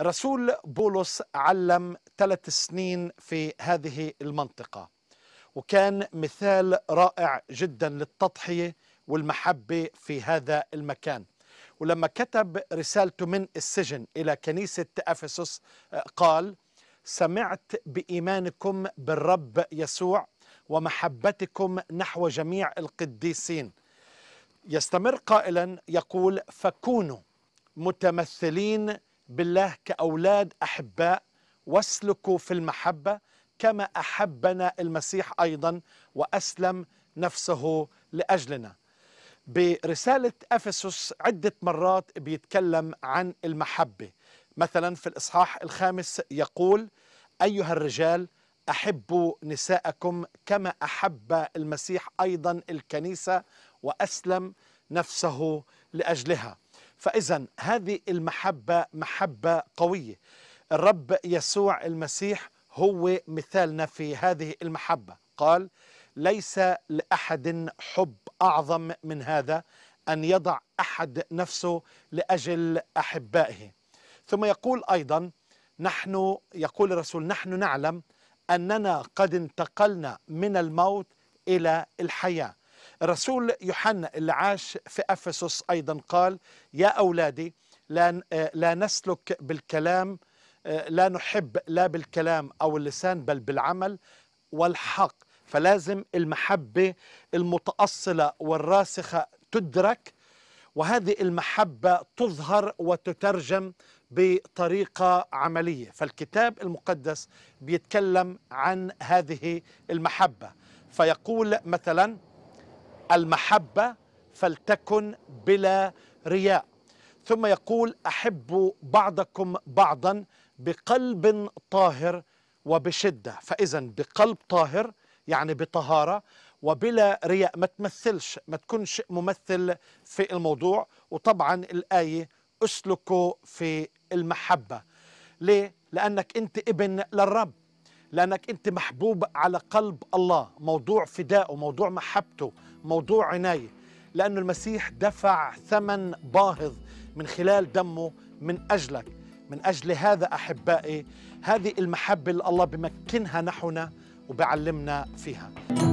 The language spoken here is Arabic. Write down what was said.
رسول بولس علم ثلاث سنين في هذه المنطقة وكان مثال رائع جدا للتضحية والمحبة في هذا المكان ولما كتب رسالته من السجن إلى كنيسة أفسس آه، قال سمعت بإيمانكم بالرب يسوع ومحبتكم نحو جميع القديسين يستمر قائلا يقول فكونوا متمثلين بالله كأولاد أحباء واسلكوا في المحبة كما أحبنا المسيح أيضا وأسلم نفسه لأجلنا برسالة أفسس عدة مرات بيتكلم عن المحبة مثلا في الإصحاح الخامس يقول أيها الرجال أحبوا نساءكم كما أحب المسيح أيضا الكنيسة وأسلم نفسه لأجلها فإذا هذه المحبة محبة قوية الرب يسوع المسيح هو مثالنا في هذه المحبة قال ليس لأحد حب أعظم من هذا أن يضع أحد نفسه لأجل أحبائه ثم يقول أيضا نحن يقول الرسول نحن نعلم أننا قد انتقلنا من الموت إلى الحياة الرسول يوحنا اللي عاش في افسس ايضا قال يا اولادي لا آه، لا نسلك بالكلام آه، لا نحب لا بالكلام او اللسان بل بالعمل والحق فلازم المحبه المتاصله والراسخه تدرك وهذه المحبه تظهر وتترجم بطريقه عمليه فالكتاب المقدس بيتكلم عن هذه المحبه فيقول مثلا المحبة فلتكن بلا رياء ثم يقول أحبوا بعضكم بعضا بقلب طاهر وبشدة فإذا بقلب طاهر يعني بطهارة وبلا رياء ما تمثلش ما تكونش ممثل في الموضوع وطبعا الآية اسلكوا في المحبة ليه؟ لأنك أنت ابن للرب لأنك أنت محبوب على قلب الله موضوع فدائه موضوع محبته موضوع عناية لأن المسيح دفع ثمن باهظ من خلال دمه من أجلك من أجل هذا أحبائي هذه المحبة اللي الله بمكنها نحونا وبعلمنا فيها